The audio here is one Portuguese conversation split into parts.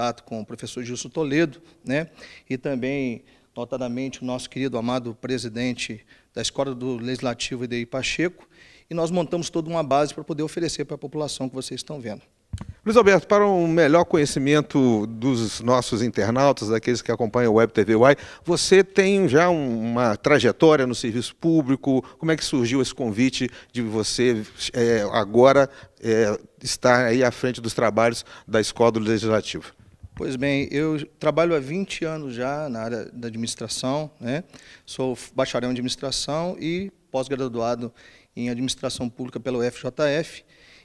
contato com o professor Gilson Toledo, né? E também, notadamente, o nosso querido, amado presidente da Escola do Legislativo, Ideir Pacheco, e nós montamos toda uma base para poder oferecer para a população que vocês estão vendo. Luiz Alberto, para um melhor conhecimento dos nossos internautas, daqueles que acompanham o Web TV Uai, você tem já uma trajetória no serviço público, como é que surgiu esse convite de você é, agora é, estar aí à frente dos trabalhos da Escola do Legislativo? Pois bem, eu trabalho há 20 anos já na área da administração, né? sou bacharel em administração e pós-graduado em administração pública pela UFJF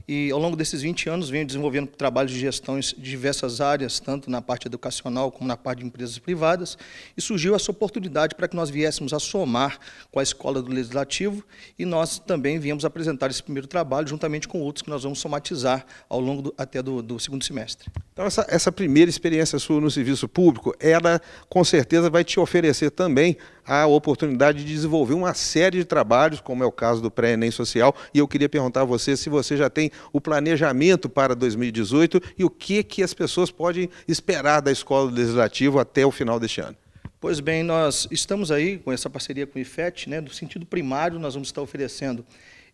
e ao longo desses 20 anos venho desenvolvendo trabalhos de gestão em diversas áreas, tanto na parte educacional como na parte de empresas privadas, e surgiu essa oportunidade para que nós viéssemos a somar com a Escola do Legislativo e nós também viemos apresentar esse primeiro trabalho juntamente com outros que nós vamos somatizar ao longo do, até do, do, segundo semestre. Então essa, essa primeira experiência sua no serviço público, ela com certeza vai te oferecer também a oportunidade de desenvolver uma série de trabalhos, como é o caso do pré-ENEM social, e eu queria perguntar a você se você já tem o planejamento para 2018 e o que, que as pessoas podem esperar da Escola legislativa até o final deste ano. Pois bem, nós estamos aí com essa parceria com o IFET, né, No sentido primário nós vamos estar oferecendo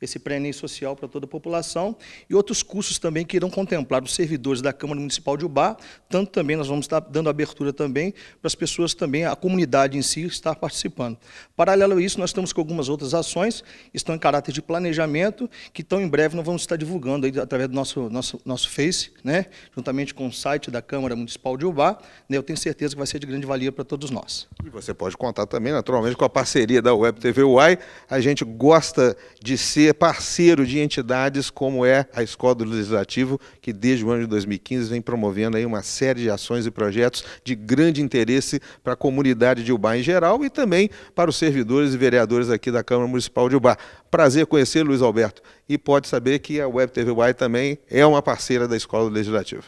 esse pré-ENEM social para toda a população, e outros cursos também que irão contemplar os servidores da Câmara Municipal de Uba, tanto também nós vamos estar dando abertura também para as pessoas também, a comunidade em si, estar participando. Paralelo a isso, nós estamos com algumas outras ações, estão em caráter de planejamento, que tão em breve nós vamos estar divulgando aí, através do nosso, nosso, nosso Face, né, juntamente com o site da Câmara Municipal de Uba. né, eu tenho certeza que vai ser de grande valia para todos nós. E você pode contar também, naturalmente, com a parceria da Web TV UAI, a gente gosta de ser parceiro de entidades como é a Escola do Legislativo, que desde o ano de 2015 vem promovendo aí uma série de ações e projetos de grande interesse para a comunidade de Ubar em geral e também para os servidores e vereadores aqui da Câmara Municipal de Ubar. Prazer conhecer Luiz Alberto e pode saber que a Web TV também é uma parceira da Escola do Legislativo.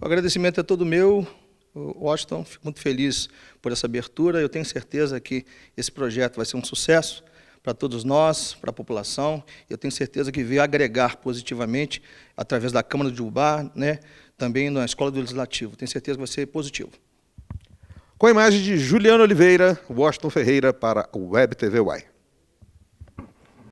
O agradecimento é todo meu, Washington, fico muito feliz por essa abertura. Eu tenho certeza que esse projeto vai ser um sucesso para todos nós, para a população. Eu tenho certeza que veio agregar positivamente através da Câmara de Ubá, né, também na Escola do Legislativo. Tenho certeza que vai ser positivo. Com a imagem de Juliano Oliveira, Washington Ferreira para o Web TV UAI.